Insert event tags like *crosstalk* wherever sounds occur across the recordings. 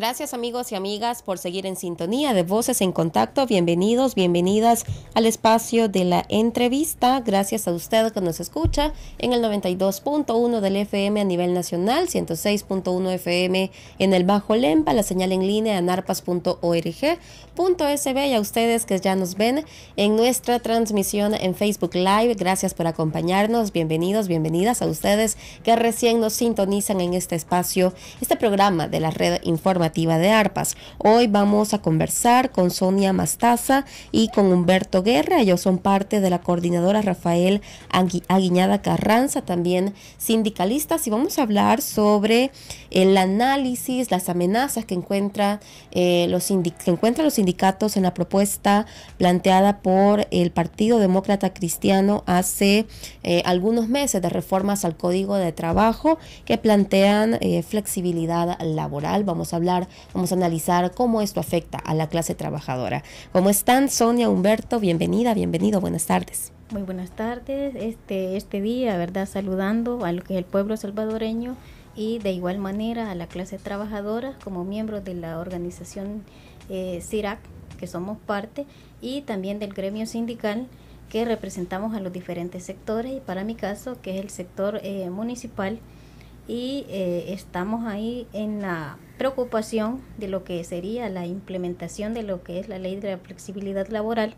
Gracias amigos y amigas por seguir en sintonía de Voces en Contacto. Bienvenidos, bienvenidas al espacio de la entrevista. Gracias a usted que nos escucha en el 92.1 del FM a nivel nacional, 106.1 FM en el Bajo Lempa, la señal en línea narpas.org.sb y a ustedes que ya nos ven en nuestra transmisión en Facebook Live. Gracias por acompañarnos. Bienvenidos, bienvenidas a ustedes que recién nos sintonizan en este espacio, este programa de la red Informa de ARPAS. Hoy vamos a conversar con Sonia Mastaza y con Humberto Guerra. Ellos son parte de la coordinadora Rafael Aguiñada Carranza, también sindicalistas, y vamos a hablar sobre el análisis, las amenazas que, encuentra, eh, los que encuentran los sindicatos en la propuesta planteada por el Partido Demócrata Cristiano hace eh, algunos meses de reformas al Código de Trabajo que plantean eh, flexibilidad laboral. Vamos a hablar vamos a analizar cómo esto afecta a la clase trabajadora. ¿Cómo están, Sonia, Humberto? Bienvenida, bienvenido, buenas tardes. Muy buenas tardes, este, este día, ¿verdad? Saludando a lo que es el pueblo salvadoreño y de igual manera a la clase trabajadora como miembros de la organización eh, CIRAC, que somos parte, y también del gremio sindical que representamos a los diferentes sectores y para mi caso, que es el sector eh, municipal, y eh, estamos ahí en la preocupación de lo que sería la implementación de lo que es la ley de la flexibilidad laboral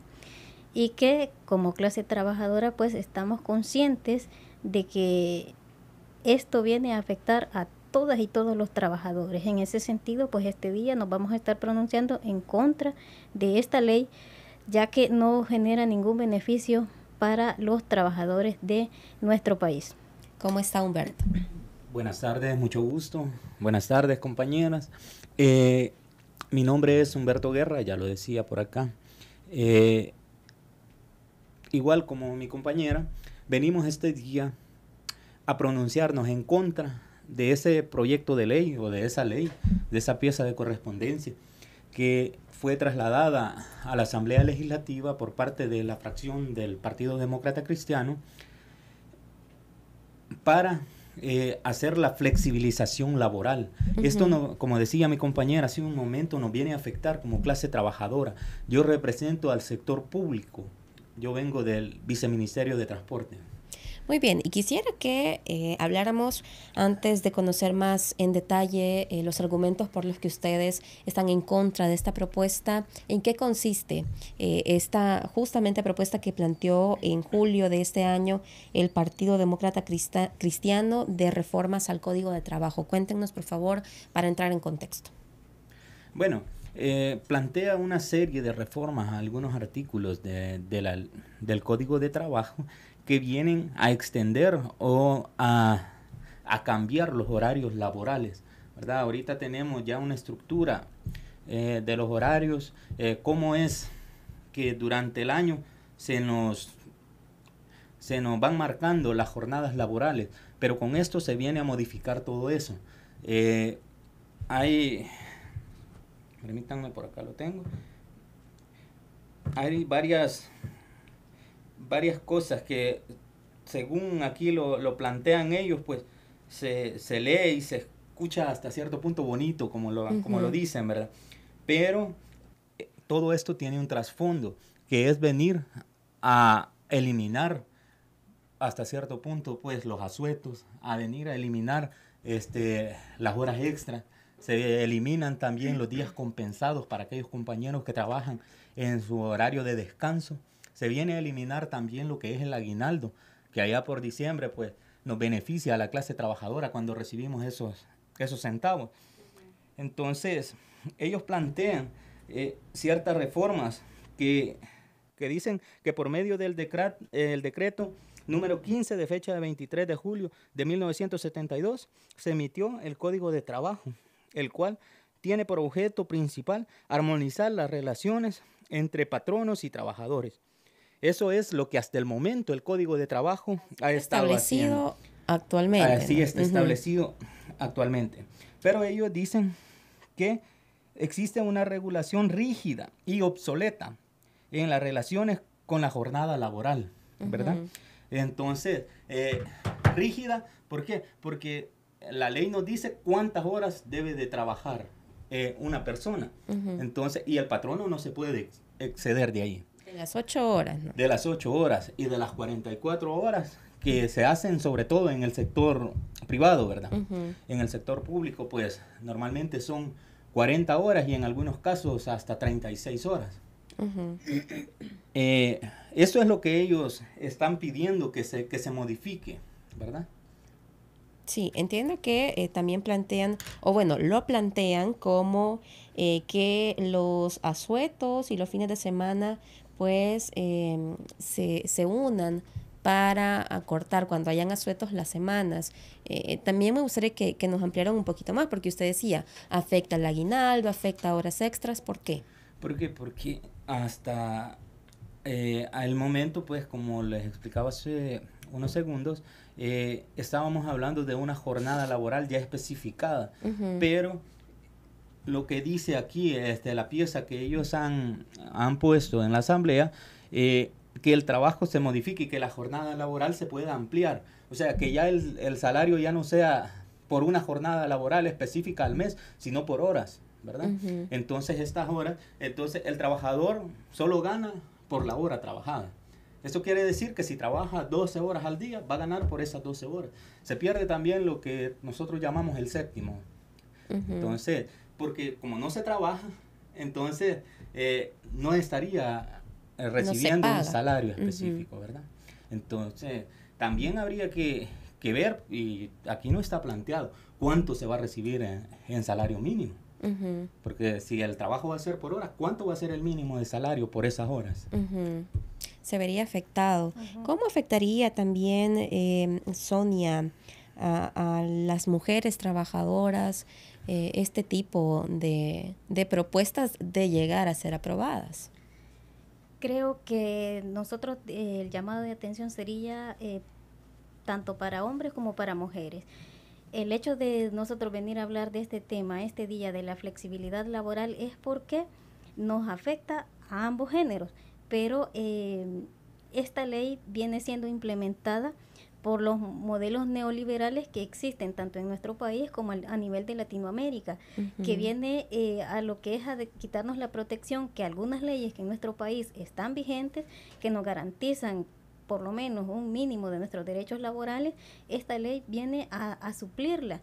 y que como clase trabajadora pues estamos conscientes de que esto viene a afectar a todas y todos los trabajadores. En ese sentido, pues este día nos vamos a estar pronunciando en contra de esta ley, ya que no genera ningún beneficio para los trabajadores de nuestro país. ¿Cómo está Humberto? Buenas tardes, mucho gusto. Buenas tardes, compañeras. Eh, mi nombre es Humberto Guerra, ya lo decía por acá. Eh, igual como mi compañera, venimos este día a pronunciarnos en contra de ese proyecto de ley o de esa ley, de esa pieza de correspondencia que fue trasladada a la Asamblea Legislativa por parte de la fracción del Partido Demócrata Cristiano para eh, hacer la flexibilización laboral. Esto, no, como decía mi compañera hace un momento, nos viene a afectar como clase trabajadora. Yo represento al sector público. Yo vengo del Viceministerio de Transporte. Muy bien, y quisiera que eh, habláramos antes de conocer más en detalle eh, los argumentos por los que ustedes están en contra de esta propuesta, en qué consiste eh, esta justamente propuesta que planteó en julio de este año el Partido Demócrata Cristiano de reformas al Código de Trabajo. Cuéntenos, por favor, para entrar en contexto. Bueno, plantea una serie de reformas a algunos artículos de, del Código de Trabajo que vienen a extender o a, cambiar los horarios laborales. ¿verdad? Ahorita tenemos ya una estructura eh, de los horarios, eh, cómo es que durante el año se nos, se nos van marcando las jornadas laborales, pero con esto se viene a modificar todo eso. Eh, hay, permítanme por acá lo tengo, hay varias varias cosas que según aquí lo, plantean ellos, pues se, lee y se escucha hasta cierto punto bonito, como lo, como lo dicen, ¿verdad? Pero eh, todo esto tiene un trasfondo, que es venir a eliminar hasta cierto punto, pues, los asuetos, a venir a eliminar este, las horas extra. Se eliminan también los días compensados para aquellos compañeros que trabajan en su horario de descanso. Se viene a eliminar también lo que es el aguinaldo, que allá por diciembre pues nos beneficia a la clase trabajadora cuando recibimos esos, esos centavos. Entonces, ellos plantean eh, ciertas reformas que, dicen que por medio del el decreto número 15 de fecha de 23 de julio de 1972 se emitió el Código de Trabajo, el cual tiene por objeto principal armonizar las relaciones entre patronos y trabajadores eso es lo que hasta el momento el Código de Trabajo ha establecido actualmente. Así está establecido actualmente. Pero ellos dicen que existe una regulación rígida y obsoleta en las relaciones con la jornada laboral, ¿verdad? Entonces, eh, rígida, ¿por qué? Porque la ley nos dice cuántas horas debe de trabajar eh, una persona. Entonces, y el patrono no se puede exceder de ahí. De las ocho horas, ¿no? De las 8 horas y de las 44 horas que se hacen sobre todo en el sector privado, ¿verdad? En el sector público, pues normalmente son 40 horas y en algunos casos hasta 36 horas. seis horas. Eh, eso es lo que ellos están pidiendo que se, que se modifique, ¿verdad? Sí, entiendo que eh, también plantean, o bueno, lo plantean como eh, que los asuetos y los fines de semana pues em, se, unan para acortar cuando hayan asuetos las semanas. Eh, también me gustaría que, nos ampliaran un poquito más, porque usted decía, afecta el aguinaldo, afecta horas extras, ¿por qué? Porque hasta el momento, pues como les explicaba hace unos segundos, eh, estábamos hablando de una jornada laboral ya especificada, pero lo que dice aquí, este, la pieza que ellos han, han puesto en la asamblea, eh, que el trabajo se modifique y que la jornada laboral se pueda ampliar. O sea, que ya el, el salario ya no sea por una jornada laboral específica al mes, sino por horas, ¿verdad? Entonces estas horas, entonces el trabajador solo gana por la hora trabajada eso quiere decir que si trabaja 12 horas al día, va a ganar por esas 12 horas. Se pierde también lo que nosotros llamamos el séptimo. Entonces, porque como no se trabaja, entonces eh, no estaría eh, recibiendo un salario específico, ¿verdad? Entonces, también habría que, ver, y aquí no está planteado, cuánto se va a recibir en, salario mínimo. Porque si el trabajo va a ser por horas, ¿cuánto va a ser el mínimo de salario por esas horas? se vería afectado. ¿Cómo afectaría también, eh, Sonia, a, las mujeres trabajadoras eh, este tipo de, de propuestas de llegar a ser aprobadas? Creo que nosotros eh, el llamado de atención sería eh, tanto para hombres como para mujeres el hecho de nosotros venir a hablar de este tema este día de la flexibilidad laboral es porque nos afecta a ambos géneros pero em, esta ley viene siendo implementada por los modelos neoliberales que existen tanto en nuestro país como a nivel de Latinoamérica, que viene eh, a lo que es a quitarnos la protección que algunas leyes que en nuestro país están vigentes, que nos garantizan por lo menos un mínimo de nuestros derechos laborales, esta ley viene a suplirla.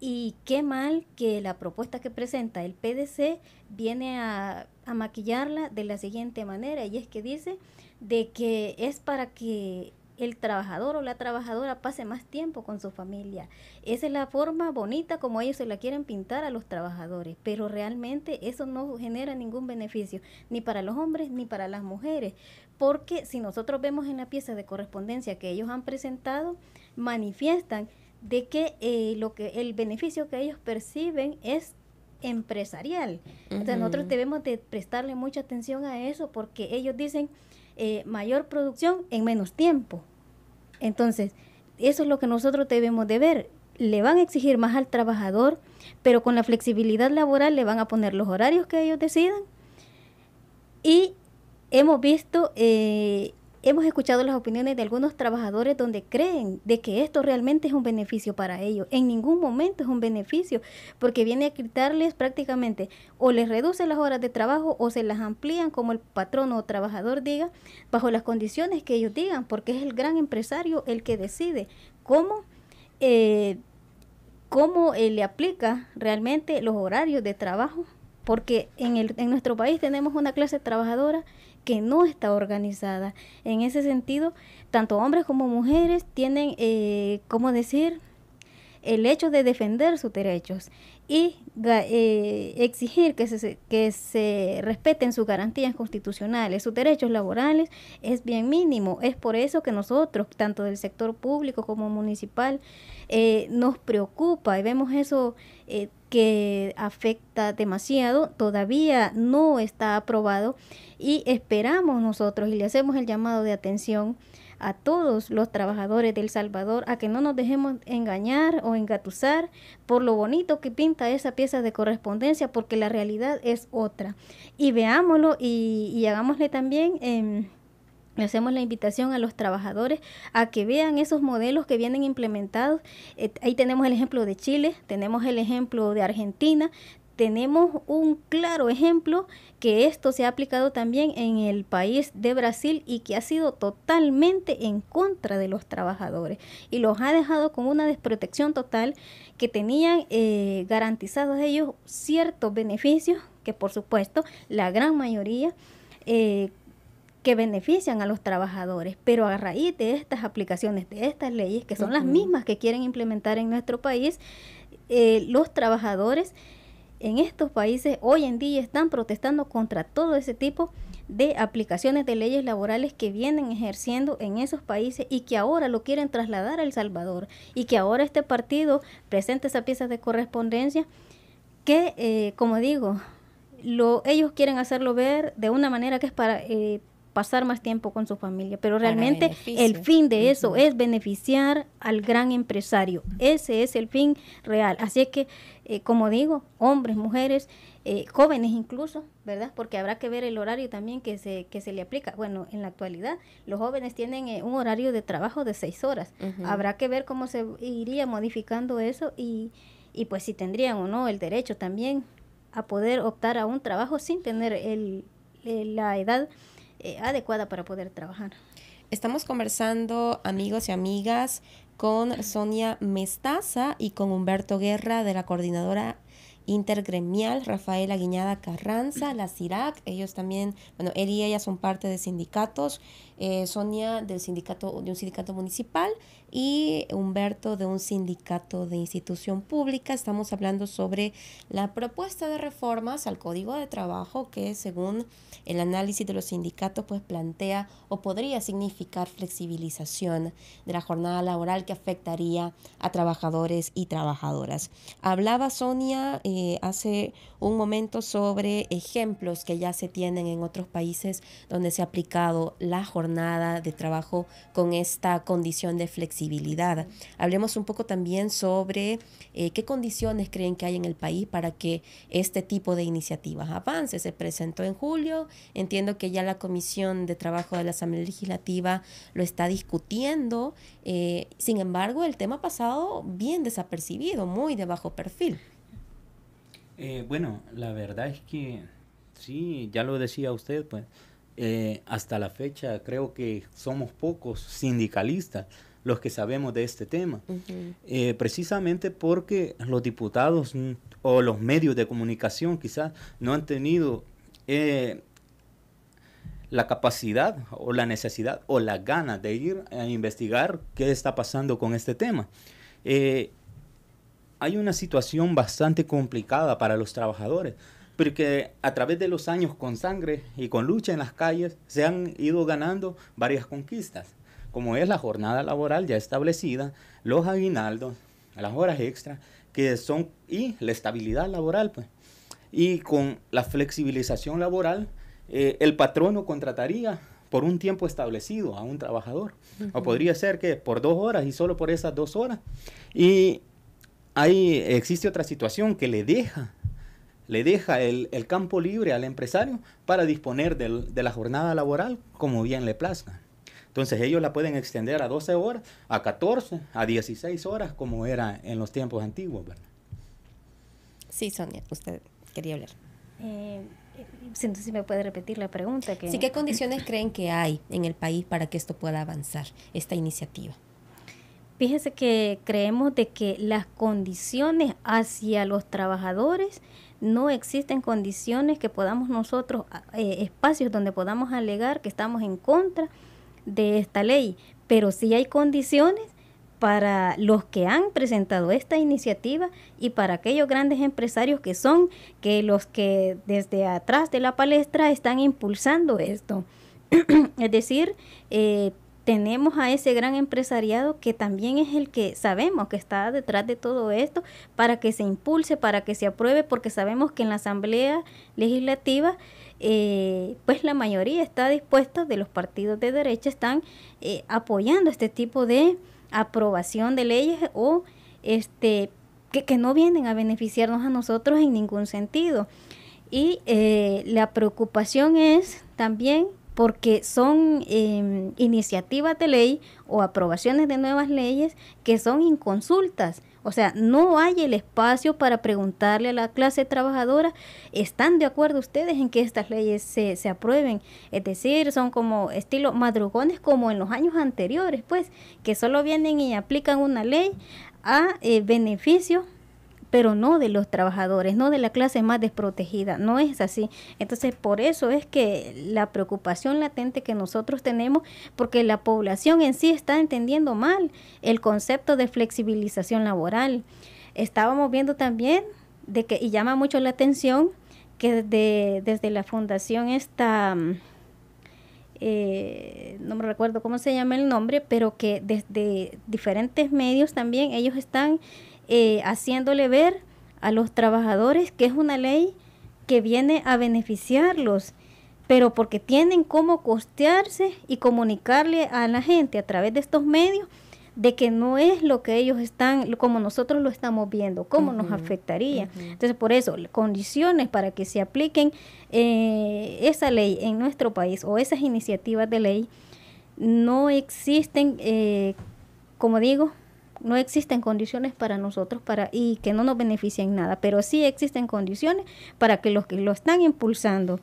Y qué mal que la propuesta que presenta el PDC viene a, maquillarla de la siguiente manera, y es que dice de que es para que el trabajador o la trabajadora pase más tiempo con su familia. Esa es la forma bonita como ellos se la quieren pintar a los trabajadores, pero realmente eso no genera ningún beneficio, ni para los hombres ni para las mujeres, porque si nosotros vemos en la pieza de correspondencia que ellos han presentado, manifiestan de que, eh, lo que el beneficio que ellos perciben es empresarial. Entonces nosotros debemos de prestarle mucha atención a eso porque ellos dicen eh, mayor producción en menos tiempo. Entonces, eso es lo que nosotros debemos de ver. Le van a exigir más al trabajador, pero con la flexibilidad laboral le van a poner los horarios que ellos decidan. Y hemos visto eh, Hemos escuchado las opiniones de algunos trabajadores donde creen de que esto realmente es un beneficio para ellos. En ningún momento es un beneficio porque viene a quitarles prácticamente o les reduce las horas de trabajo o se las amplían como el patrón o trabajador diga, bajo las condiciones que ellos digan, porque es el gran empresario el que decide cómo, eh, cómo eh, le aplica realmente los horarios de trabajo porque en, el, en nuestro país tenemos una clase trabajadora que no está organizada. En ese sentido, tanto hombres como mujeres tienen, eh, ¿cómo decir?, el hecho de defender sus derechos y eh, exigir que se, que se respeten sus garantías constitucionales, sus derechos laborales, es bien mínimo. Es por eso que nosotros, tanto del sector público como municipal, eh, nos preocupa y vemos eso eh, que afecta demasiado, todavía no está aprobado y esperamos nosotros y le hacemos el llamado de atención a todos los trabajadores del Salvador a que no nos dejemos engañar o engatusar por lo bonito que pinta esa pieza de correspondencia porque la realidad es otra y veámoslo y, y hagámosle también... Em, hacemos la invitación a los trabajadores a que vean esos modelos que vienen implementados. Eh, ahí tenemos el ejemplo de Chile, tenemos el ejemplo de Argentina, tenemos un claro ejemplo que esto se ha aplicado también en el país de Brasil y que ha sido totalmente en contra de los trabajadores y los ha dejado con una desprotección total que tenían eh, garantizados ellos ciertos beneficios que por supuesto la gran mayoría eh, que benefician a los trabajadores, pero a raíz de estas aplicaciones, de estas leyes, que son las mismas que quieren implementar en nuestro país, eh, los trabajadores en estos países hoy en día están protestando contra todo ese tipo de aplicaciones de leyes laborales que vienen ejerciendo en esos países y que ahora lo quieren trasladar a El Salvador y que ahora este partido presenta esa pieza de correspondencia que, eh, como digo, ellos quieren hacerlo ver de una manera que es para, eh, pasar más tiempo con su familia. Pero realmente el fin de eso es beneficiar al gran empresario. Ese es el fin real. Así es que, eh, como digo, hombres, mujeres, eh, jóvenes incluso, ¿verdad? Porque habrá que ver el horario también que se, que se le aplica. Bueno, en la actualidad los jóvenes tienen eh, un horario de trabajo de seis horas. Habrá que ver cómo se iría modificando eso y, y pues si tendrían o no el derecho también a poder optar a un trabajo sin tener el la edad eh, adecuada para poder trabajar. Estamos conversando, amigos y amigas, con Sonia Mestaza y con Humberto Guerra de la Coordinadora Intergremial, Rafael Aguiñada Carranza, la CIRAC. Ellos también, bueno, él y ella son parte de sindicatos eh, Sonia del sindicato, de un sindicato municipal y Humberto de un sindicato de institución pública. Estamos hablando sobre la propuesta de reformas al Código de Trabajo que según el análisis de los sindicatos pues plantea o podría significar flexibilización de la jornada laboral que afectaría a trabajadores y trabajadoras. Hablaba Sonia eh, hace un momento sobre ejemplos que ya se tienen en otros países donde se ha aplicado la jornada nada de trabajo con esta condición de flexibilidad. Hablemos un poco también sobre eh, qué condiciones creen que hay en el país para que este tipo de iniciativas avance. Se presentó en julio, entiendo que ya la Comisión de Trabajo de la Asamblea Legislativa lo está discutiendo, eh, sin embargo el tema ha pasado bien desapercibido, muy de bajo perfil. Eh, bueno, la verdad es que sí, ya lo decía usted, pues eh, hasta la fecha creo que somos pocos sindicalistas los que sabemos de este tema, eh, precisamente porque los diputados o los medios de comunicación quizás no han tenido eh, la capacidad o la necesidad o la gana de ir a investigar qué está pasando con este tema. hay una situación bastante complicada para los trabajadores porque a través de los años con sangre y con lucha en las calles se han ido ganando varias conquistas, como es la jornada laboral ya establecida, los aguinaldos, las horas extras, que son y la estabilidad laboral, pues. Y con la flexibilización laboral, eh, el patrono contrataría por un tiempo establecido a un trabajador. O podría ser que por dos horas y solo por esas dos horas. Y ahí existe otra situación que le deja le deja el, campo libre al empresario para disponer de la jornada laboral como bien le plazca. Entonces ellos la pueden extender a 12 horas, a 14, a 16 horas, como era en los tiempos antiguos, ¿verdad? Sí, Sonia, usted quería hablar. Eh, eh entonces, si me puede repetir la pregunta. Que... Sí, ¿qué condiciones creen que hay en el país para que esto pueda avanzar, esta iniciativa? Fíjese que creemos de que las condiciones hacia los trabajadores no existen condiciones que podamos nosotros, eh, espacios donde podamos alegar que estamos en contra de esta ley, pero sí hay condiciones para los que han presentado esta iniciativa y para aquellos grandes empresarios que son que los que desde atrás de la palestra están impulsando esto. *clears throat* es decir, eh, tenemos a ese gran empresariado que también es el que sabemos que está detrás de todo esto para que se impulse, para que se apruebe, porque sabemos que en la Asamblea Legislativa, eh, pues la mayoría está dispuesta de los partidos de derecha, están eh, apoyando este tipo de aprobación de leyes o este que, no vienen a beneficiarnos a nosotros en ningún sentido. Y eh, la preocupación es también porque son em, iniciativas de ley o aprobaciones de nuevas leyes que son inconsultas. O sea, no hay el espacio para preguntarle a la clase trabajadora, ¿están de acuerdo ustedes en que estas leyes se, aprueben? Es decir, son como estilo madrugones como en los años anteriores, pues, que solo vienen y aplican una ley a eh, beneficio pero no de los trabajadores, no de la clase más desprotegida, no es así. Entonces, por eso es que la preocupación latente que nosotros tenemos, porque la población en sí está entendiendo mal el concepto de flexibilización laboral. Estábamos viendo también de que, y llama mucho la atención, que desde la fundación esta... Mm, eh, no me recuerdo cómo se llama el nombre, pero que desde diferentes medios también ellos están eh, haciéndole ver a los trabajadores que es una ley que viene a beneficiarlos, pero porque tienen cómo costearse y comunicarle a la gente a través de estos medios de que no es lo que ellos están, como nosotros lo estamos viendo, cómo nos afectaría. Entonces, por eso, condiciones para que se apliquen eh, esa ley en nuestro país o esas iniciativas de ley no existen, eh, como digo, no existen condiciones para nosotros para y que no nos beneficien nada, pero sí existen condiciones para que los que lo están impulsando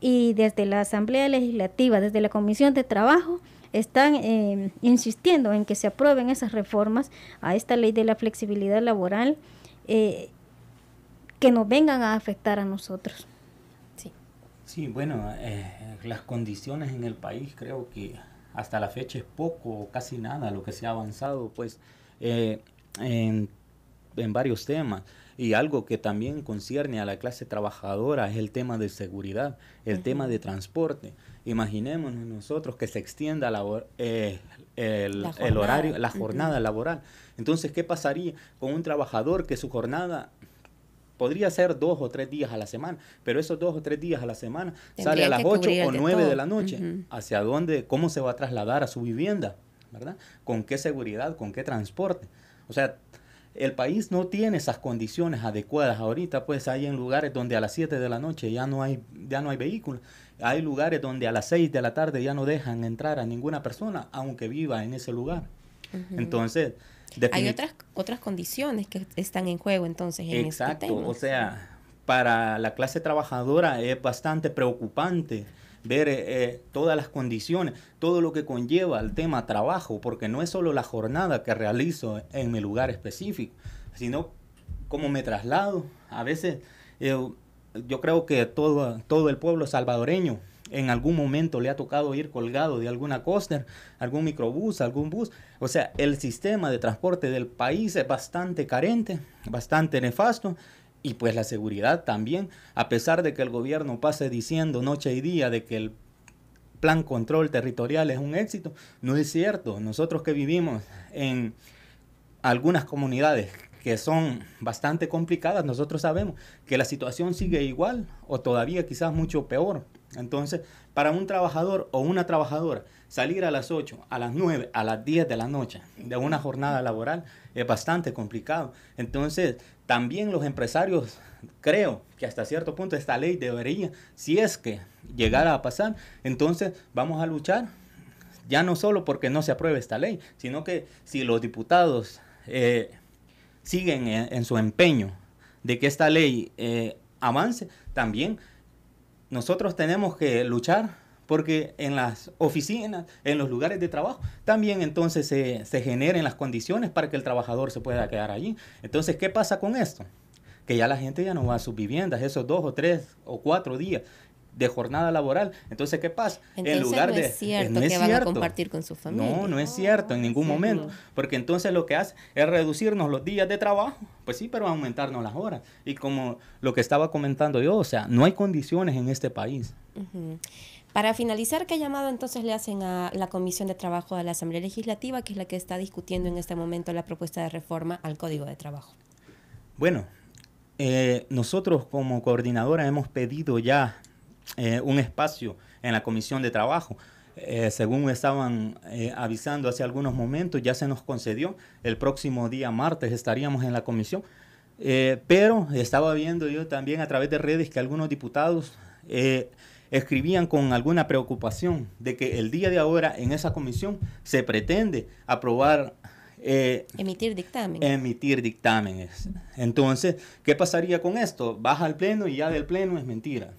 y desde la Asamblea Legislativa, desde la Comisión de Trabajo, están eh, insistiendo en que se aprueben esas reformas a esta ley de la flexibilidad laboral eh, que nos vengan a afectar a nosotros. Sí, bueno, eh, las condiciones en el país creo que hasta la fecha es poco o casi nada lo que se ha avanzado, pues eh, en, varios temas. Y algo que también concierne a la clase trabajadora es el tema de seguridad, el tema de transporte. Imaginémonos nosotros que se extienda la, eh, el, horario, la jornada laboral. Entonces, ¿qué pasaría con un trabajador que su jornada podría ser dos o tres días a la semana, pero esos dos o tres días a la semana sale a las 8 o 9 de la noche. ¿Hacia dónde? ¿Cómo se va a trasladar a su vivienda? ¿verdad? ¿Con qué seguridad? ¿Con qué transporte? O sea, el país no tiene esas condiciones adecuadas. Ahorita pues hay en lugares donde a las 7 de la noche ya no hay, ya no hay vehículos. Hay lugares donde a las 6 de la tarde ya no dejan entrar a ninguna persona, aunque viva en ese lugar. Entonces... Hay otras, otras condiciones que están en juego entonces. En este tema. o sea, para la clase trabajadora es bastante preocupante ver eh, eh, todas las condiciones, todo lo que conlleva al tema trabajo, porque no es solo la jornada que realizo en mi lugar específico, sino cómo me traslado. A veces eh, yo creo que todo, todo el pueblo salvadoreño en algún momento le ha tocado ir colgado de alguna coaster, algún microbús, algún bus. O sea, el sistema de transporte del país es bastante carente, bastante nefasto y pues la seguridad también, a pesar de que el gobierno pase diciendo noche y día de que el plan control territorial es un éxito, no es cierto. Nosotros que vivimos en algunas comunidades que son bastante complicadas, nosotros sabemos que la situación sigue igual o todavía quizás mucho peor. Entonces, para un trabajador o una trabajadora Salir a las 8, a las 9, a las 10 de la noche de una jornada laboral es bastante complicado. Entonces, también los empresarios, creo que hasta cierto punto esta ley debería, si es que llegara a pasar, entonces vamos a luchar, ya no solo porque no se apruebe esta ley, sino que si los diputados eh, siguen en, su empeño de que esta ley eh, avance, también nosotros tenemos que luchar porque en las oficinas, en los lugares de trabajo, también entonces se, generen las condiciones para que el trabajador se pueda quedar allí. Entonces, ¿qué pasa con esto? Que ya la gente ya no va a sus viviendas, esos dos o tres o cuatro días de jornada laboral. Entonces, ¿qué pasa? en lugar de. No es que van cierto. a compartir con su familia. No, no es cierto en ah, ningún momento. Porque entonces lo que hace es reducirnos los días de trabajo, pues sí, pero a aumentarnos las horas. Y como lo que estaba comentando yo, o sea, no hay condiciones en este país. Para finalizar, ¿qué llamado entonces le hacen a la Comisión de Trabajo de la Asamblea Legislativa, que es la que está discutiendo en este momento la propuesta de reforma al Código de Trabajo? Bueno, eh, nosotros como coordinadora hemos pedido ya eh, un espacio en la Comisión de Trabajo. Eh, según estaban avisando hace algunos momentos, ya se nos concedió. El próximo día, martes, estaríamos en la comisión. pero estaba viendo yo también a través de redes que algunos diputados escribían con alguna preocupación de que el día de ahora en esa comisión se pretende aprobar... Eh, emitir dictámenes. Emitir Entonces, ¿qué pasaría con esto? Baja al pleno y ya del pleno es mentira.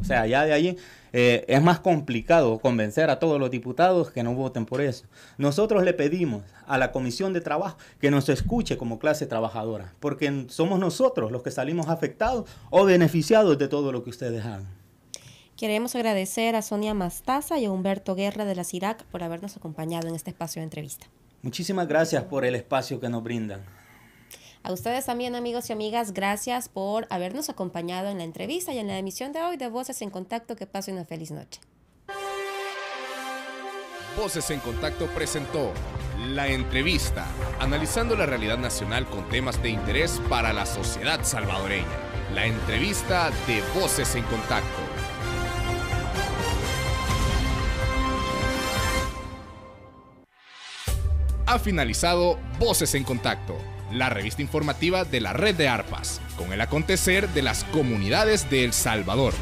O sea, ya de allí eh, es más complicado convencer a todos los diputados que no voten por eso. Nosotros le pedimos a la Comisión de Trabajo que nos escuche como clase trabajadora, porque somos nosotros los que salimos afectados o beneficiados de todo lo que ustedes hagan. Queremos agradecer a Sonia Mastaza y a Humberto Guerra de la CIRAC por habernos acompañado en este espacio de entrevista. Muchísimas gracias por el espacio que nos brindan. A ustedes también, amigos y amigas, gracias por habernos acompañado en la entrevista y en la emisión de hoy de Voces en Contacto. Que pasen una feliz noche. Voces en Contacto presentó La Entrevista, analizando la realidad nacional con temas de interés para la sociedad salvadoreña. La entrevista de Voces en Contacto. ha finalizado Voces en Contacto, la revista informativa de la red de ARPAS, con el acontecer de las comunidades de El Salvador.